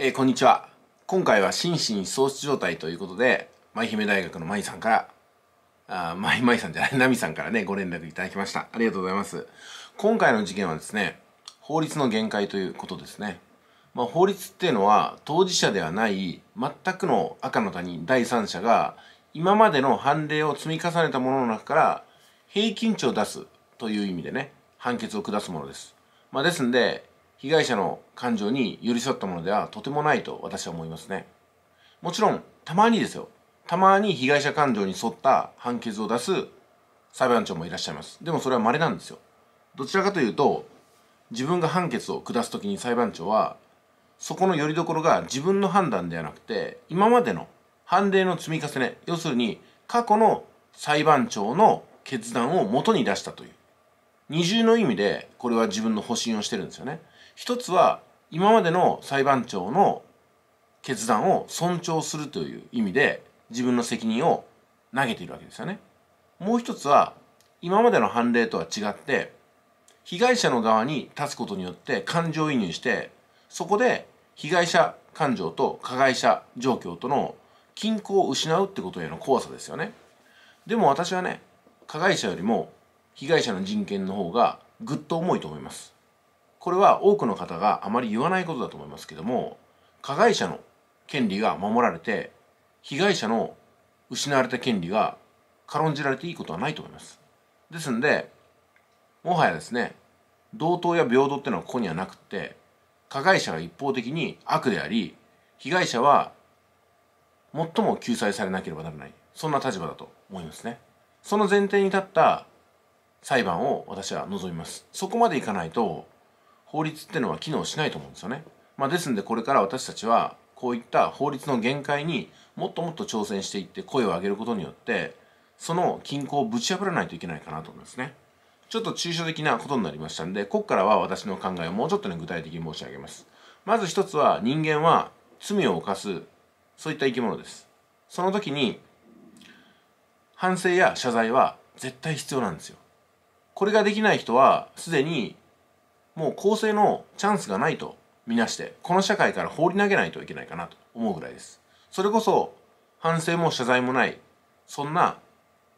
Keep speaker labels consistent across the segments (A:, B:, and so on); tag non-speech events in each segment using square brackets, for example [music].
A: えー、こんにちは。今回は心身喪失状態ということで、舞姫大学の舞さんから、あ舞舞さんじゃない、奈美さんからね、ご連絡いただきました。ありがとうございます。今回の事件はですね、法律の限界ということですね。まあ、法律っていうのは、当事者ではない、全くの赤の他人、第三者が、今までの判例を積み重ねたものの中から、平均値を出すという意味でね、判決を下すものです。まあ、ですんで、被害者の感情に寄り添ったものではとてもないと私は思いますね。もちろん、たまにですよ。たまに被害者感情に沿った判決を出す裁判長もいらっしゃいます。でもそれは稀なんですよ。どちらかというと、自分が判決を下す時に裁判長は、そこの拠り所が自分の判断ではなくて、今までの判例の積み重ね、要するに過去の裁判長の決断を元に出したという。二重の意味で、これは自分の保身をしてるんですよね。一つは今までの裁判長の決断を尊重するという意味で自分の責任を投げているわけですよね。もう一つは今までの判例とは違って被害者の側に立つことによって感情移入してそこで被害者感情と加害者状況との均衡を失うってことへの怖さですよね。でも私はね加害者よりも被害者の人権の方がぐっと重いと思います。これは多くの方があまり言わないことだと思いますけども加害者の権利が守られて被害者の失われた権利が軽んじられていいことはないと思います。ですんでもはやですね同等や平等ってのはここにはなくって加害者が一方的に悪であり被害者は最も救済されなければならないそんな立場だと思いますね。その前提に立った裁判を私は望みます。そこまでいかないと法律ってのは機能しないと思うんですよね。まあ、ですんでこれから私たちはこういった法律の限界にもっともっと挑戦していって声を上げることによってその均衡をぶち破らないといけないかなと思いますね。ちょっと抽象的なことになりましたんで、ここからは私の考えをもうちょっとね具体的に申し上げます。まず一つは人間は罪を犯す、そういった生き物です。その時に反省や謝罪は絶対必要なんですよ。これができない人はすでにもう更生のチャンスがないとみなしてこの社会から放り投げないといけないかなと思うぐらいですそれこそ反省も謝罪もないそんな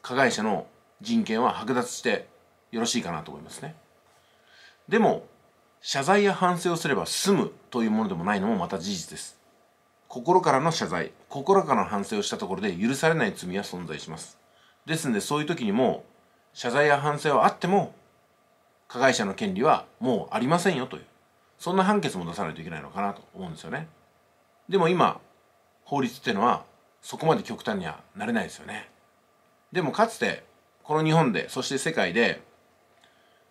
A: 加害者の人権は剥奪してよろしいかなと思いますねでも謝罪や反省をすれば済むというものでもないのもまた事実です心からの謝罪心からの反省をしたところで許されない罪は存在しますですんでそういう時にも謝罪や反省はあっても加害者の権利はもうありませんよというそんな判決も出さないといけないのかなと思うんですよねでも今法律っていうのはそこまで極端にはなれないですよねでもかつてこの日本でそして世界で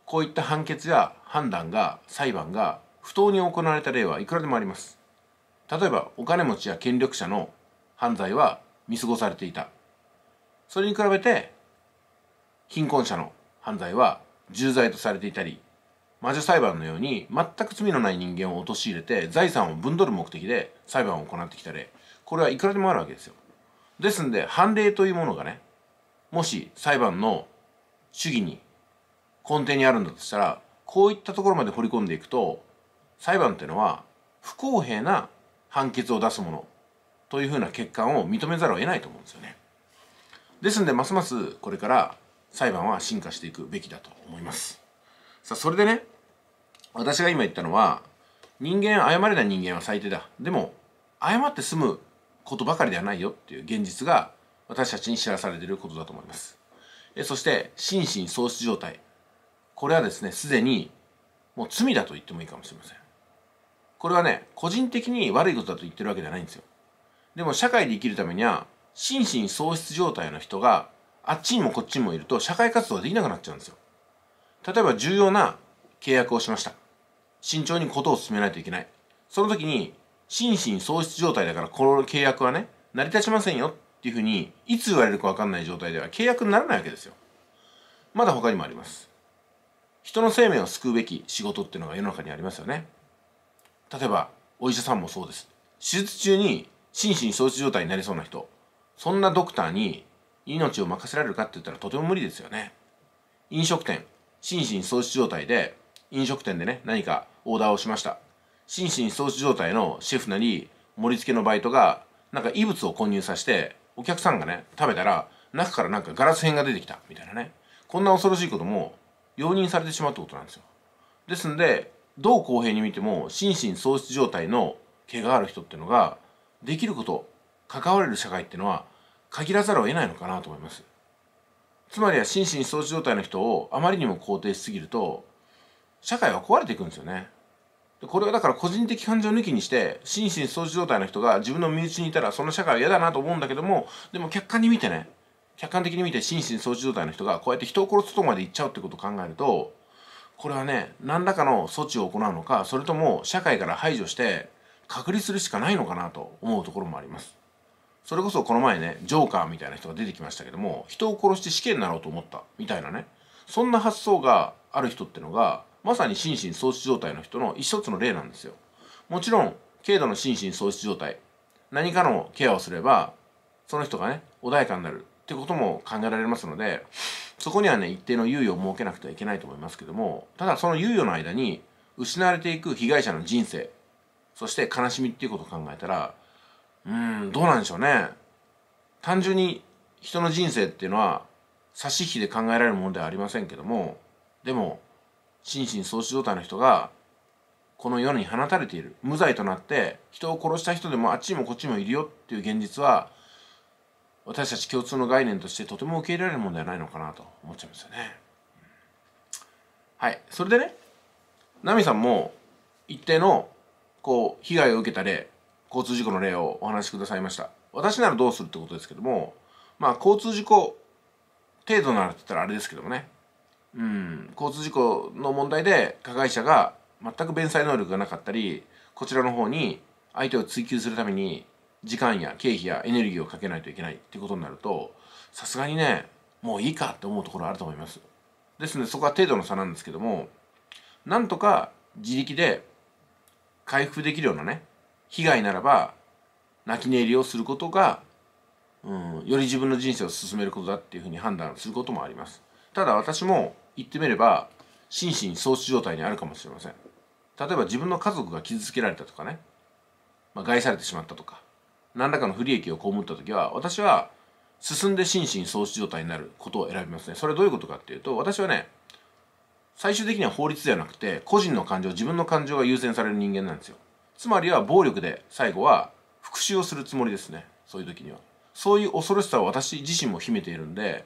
A: こういった判決や判断が裁判が不当に行われた例はいくらでもあります例えばお金持ちや権力者の犯罪は見過ごされていたそれに比べて貧困者の犯罪は重罪とされていたり魔女裁判のように全く罪のない人間を陥れて財産を分取る目的で裁判を行ってきた例これはいくらでもあるわけですよですんで判例というものがねもし裁判の主義に根底にあるんだとしたらこういったところまで掘り込んでいくと裁判っていうのは不公平な判決を出すものというふうな欠陥を認めざるを得ないと思うんですよね。ですんでますますこれから裁判は進化していくべきだと思いますさあそれでね私が今言ったのは人間謝れない人間は最低だでも謝って済むことばかりではないよっていう現実が私たちに知らされていることだと思いますえそして心神喪失状態これはですねすでにもう罪だと言ってもいいかもしれませんこれはね個人的に悪いことだと言ってるわけではないんですよでも社会で生きるためには心神喪失状態の人があっちにもこっちにもいると社会活動ができなくなっちゃうんですよ。例えば重要な契約をしました。慎重にことを進めないといけない。その時に心身喪失状態だからこの契約はね、成り立ちませんよっていうふうに、いつ言われるかわかんない状態では契約にならないわけですよ。まだ他にもあります。人の生命を救うべき仕事っていうのが世の中にありますよね。例えば、お医者さんもそうです。手術中に心身喪失状態になりそうな人、そんなドクターに命を任せられるかって言ったらとても無理ですよね。飲食店、心身喪失状態で、飲食店でね、何かオーダーをしました。心身喪失状態のシェフなり、盛り付けのバイトが、なんか異物を混入させて、お客さんがね、食べたら、中からなんかガラス片が出てきた、みたいなね。こんな恐ろしいことも、容認されてしまうってことなんですよ。ですんで、どう公平に見ても、心身喪失状態の毛がある人っていうのが、できること、関われる社会っていうのは、限らざるを得ないのかなと思います。つまりは心身喪失状態の人をあまりにも肯定しすぎると社会は壊れていくんですよね。これはだから個人的感情抜きにして心身喪失状態の人が自分の身内にいたらその社会は嫌だなと思うんだけどもでも客観に見てね客観的に見て心身喪失状態の人がこうやって人を殺すとこまで行っちゃうってことを考えるとこれはね何らかの措置を行うのかそれとも社会から排除して隔離するしかないのかなと思うところもあります。それこそこの前ねジョーカーみたいな人が出てきましたけども人を殺して死刑になろうと思ったみたいなねそんな発想がある人ってのがまさに心身喪失状態の人の一つの例なんですよもちろん軽度の心神喪失状態何かのケアをすればその人がね穏やかになるってことも考えられますのでそこにはね一定の猶予を設けなくてはいけないと思いますけどもただその猶予の間に失われていく被害者の人生そして悲しみっていうことを考えたらうんどうなんでしょうね単純に人の人生っていうのは差し引きで考えられるものではありませんけどもでも心神喪失状態の人がこの世に放たれている無罪となって人を殺した人でもあっちもこっちもいるよっていう現実は私たち共通の概念としてとても受け入れられるものではないのかなと思っちゃいますよね。はいそれでねナミさんも一定のこう被害を受けた例交通事故の例をお話しくださいました私ならどうするってことですけどもまあ交通事故程度ならって言ったらあれですけどもねうん交通事故の問題で加害者が全く弁済能力がなかったりこちらの方に相手を追及するために時間や経費やエネルギーをかけないといけないってことになるとさすがにねもういいかって思うところあると思いますですのでそこは程度の差なんですけどもなんとか自力で回復できるようなね被害ならば泣き寝入りをすることが、うん、より自分の人生を進めることだっていうふうに判断することもありますただ私も言ってみれば心身喪失状態にあるかもしれません例えば自分の家族が傷つけられたとかね、まあ、害されてしまったとか何らかの不利益を被った時は私は進んで心身喪失状態になることを選びますねそれはどういうことかっていうと私はね最終的には法律ではなくて個人の感情自分の感情が優先される人間なんですよつまりは暴力で最後は復讐をするつもりですねそういう時にはそういう恐ろしさを私自身も秘めているんで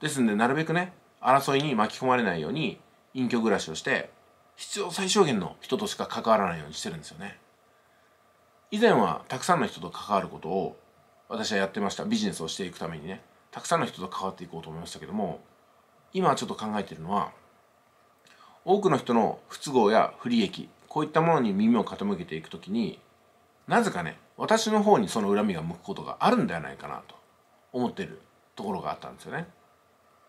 A: ですんでなるべくね争いに巻き込まれないように隠居暮らしをして必要最小限の人としか関わらないようにしてるんですよね以前はたくさんの人と関わることを私はやってましたビジネスをしていくためにねたくさんの人と関わっていこうと思いましたけども今ちょっと考えてるのは多くの人の不都合や不利益こういったものに耳を傾けていく時になぜかね私の方にその恨みが向くことがあるんではないかなと思ってるところがあったんですよね。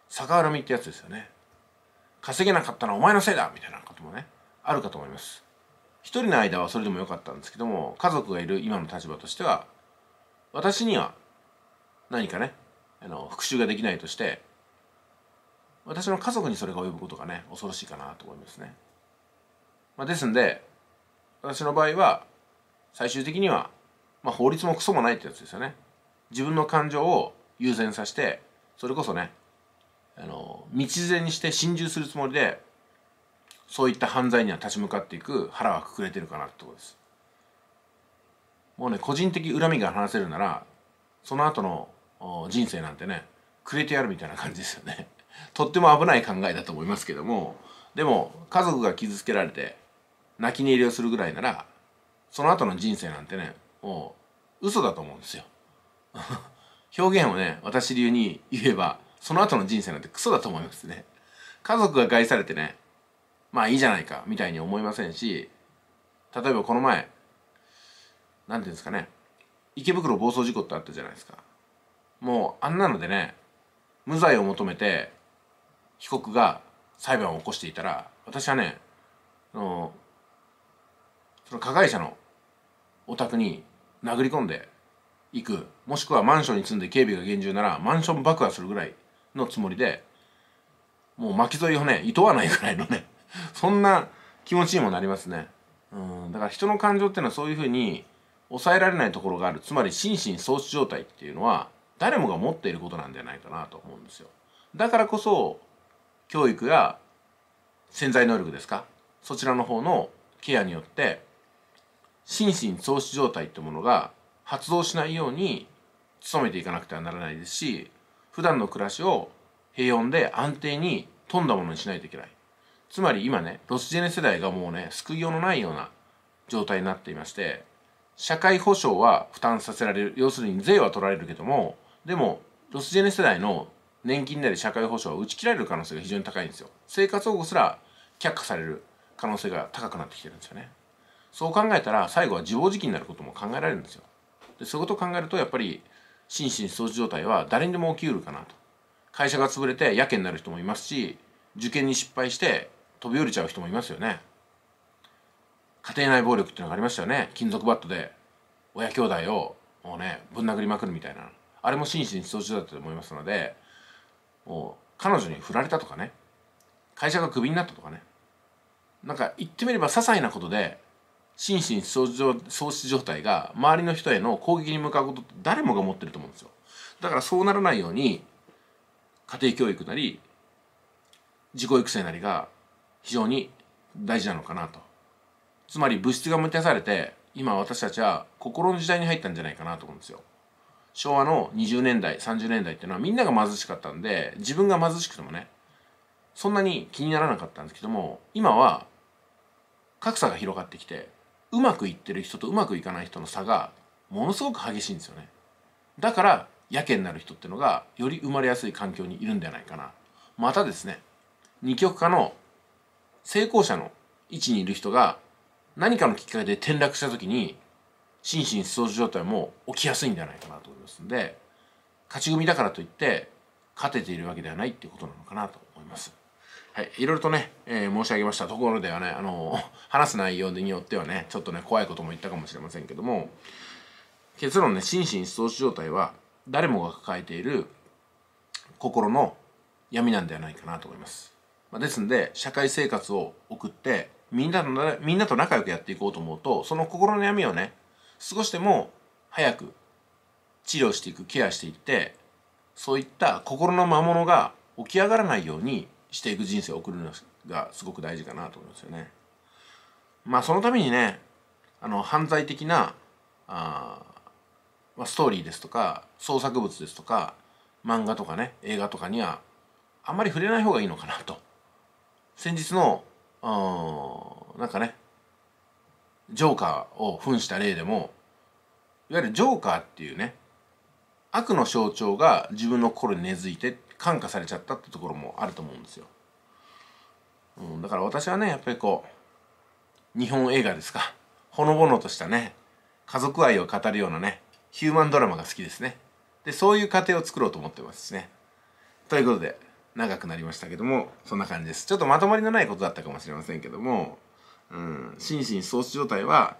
A: 逆恨みってやつですよね。稼げなかったのはお前のせいだみたいなこともねあるかと思います。一人の間はそれでもよかったんですけども家族がいる今の立場としては私には何かねあの復讐ができないとして私の家族にそれが及ぶことがね恐ろしいかなと思いますね。まあ、ですんで私の場合は最終的には、まあ、法律もクソもないってやつですよね自分の感情を優先させてそれこそねあの道連れにして心中するつもりでそういった犯罪には立ち向かっていく腹はくくれてるかなってとこですもうね個人的恨みが話せるならその後の人生なんてねくれてやるみたいな感じですよねとっても危ない考えだと思いますけどもでも家族が傷つけられて泣き寝入りをするぐらいならその後の人生なんてねもう嘘だと思うんですよ [laughs] 表現をね私流に言えばその後の人生なんてクソだと思いますね家族が害されてねまあいいじゃないかみたいに思いませんし例えばこの前何て言うんですかね池袋暴走事故ってあったじゃないですかもうあんなのでね無罪を求めて被告が裁判を起こしていたら私はねのその加害者のお宅に殴り込んでいくもしくはマンションに住んで警備が厳重ならマンション爆破するぐらいのつもりでもう巻き添えをねいとわないぐらいのね [laughs] そんな気持ちにもなりますねうんだから人の感情っていうのはそういうふうに抑えられないところがあるつまり心身喪失状態っていうのは誰もが持っていることなんじゃないかなと思うんですよだからこそ教育や潜在能力ですかそちらの方のケアによって心身喪失状態ってものが発動しないように努めていかなくてはならないですし普段の暮らしを平穏で安定に富んだものにしないといけないつまり今ねロスジェネ世代がもうね救いようのないような状態になっていまして社会保障は負担させられる要するに税は取られるけどもでもロスジェネ世代の年金であり社会保障は打ち切られる可能性が非常に高いんですよ生活保護すら却下される可能性が高くなってきてるんですよねそう考えたら最後は自暴自棄になることも考えられるんですよ。でそういうことを考えるとやっぱり心身喪失状態は誰にでも起きうるかなと。会社が潰れてやけになる人もいますし受験に失敗して飛び降りちゃう人もいますよね。家庭内暴力っていうのがありましたよね金属バットで親兄弟をもうねぶん殴りまくるみたいなあれも心身喪失だ態だと思いますのでもう彼女に振られたとかね会社がクビになったとかねなんか言ってみれば些細なことで心身喪失状態が周りの人への攻撃に向かうことって誰もが持ってると思うんですよだからそうならないように家庭教育なり自己育成なりが非常に大事なのかなとつまり物質が満たされて今私たちは心の時代に入ったんじゃないかなと思うんですよ昭和の20年代30年代っていうのはみんなが貧しかったんで自分が貧しくてもねそんなに気にならなかったんですけども今は格差が広がってきてうまくいってる人とうまくいかない人の差がものすごく激しいんですよねだからやけになる人ってのがより生まれやすい環境にいるんじゃないかなまたですね二極化の成功者の位置にいる人が何かのきっかけで転落した時に心身失踪状態も起きやすいんじゃないかなと思いますんで勝ち組だからといって勝てているわけではないっていうことなのかなと思います。はい、いろいろとね、えー、申し上げましたところではね、あのー、話す内容によってはね、ちょっとね、怖いことも言ったかもしれませんけども、結論ね、心身喪失状態は、誰もが抱えている心の闇なんではないかなと思います。まあ、ですんで、社会生活を送って、みんなと、みんなと仲良くやっていこうと思うと、その心の闇をね、少しでも早く治療していく、ケアしていって、そういった心の魔物が起き上がらないようにしていく人生を送るのがすごく大事かなと思いますよね。まあそのためにねあの犯罪的なあ、まあ、ストーリーですとか創作物ですとか漫画とかね映画とかにはあんまり触れない方がいいのかなと。先日のなんかねジョーカーを扮した例でもいわゆるジョーカーっていうね悪の象徴が自分の心に根付いて感化されちゃったってところもあると思うんですよ、うん、だから私はねやっぱりこう日本映画ですかほのぼのとしたね家族愛を語るようなねヒューマンドラマが好きですねでそういう家庭を作ろうと思ってますしねということで長くなりましたけどもそんな感じですちょっとまとまりのないことだったかもしれませんけども、うん、心身喪失状態は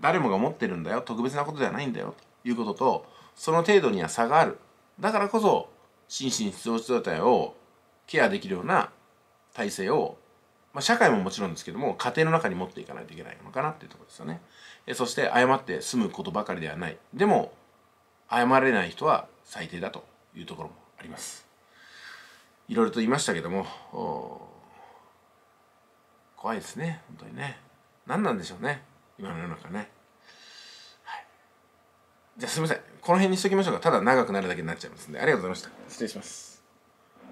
A: 誰もが持ってるんだよ特別なことではないんだよということとその程度には差があるだからこそ心身喪失状態をケアできるような体制を、まあ、社会ももちろんですけども家庭の中に持っていかないといけないのかなっていうところですよねえそして謝って済むことばかりではないでも謝れない人は最低だというところもありますいろいろと言いましたけども怖いですね本当にね何なんでしょうね今の世の中ねじゃあすみませんこの辺にしときましょうかただ長くなるだけになっちゃいますんでありがとうございました失礼します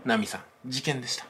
A: ナミさん事件でした